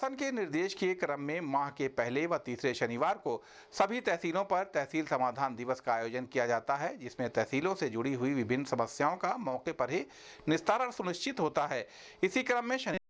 शासन के निर्देश के क्रम में माह के पहले व तीसरे शनिवार को सभी तहसीलों पर तहसील समाधान दिवस का आयोजन किया जाता है जिसमें तहसीलों से जुड़ी हुई विभिन्न समस्याओं का मौके पर ही निस्तारण सुनिश्चित होता है इसी क्रम में शनि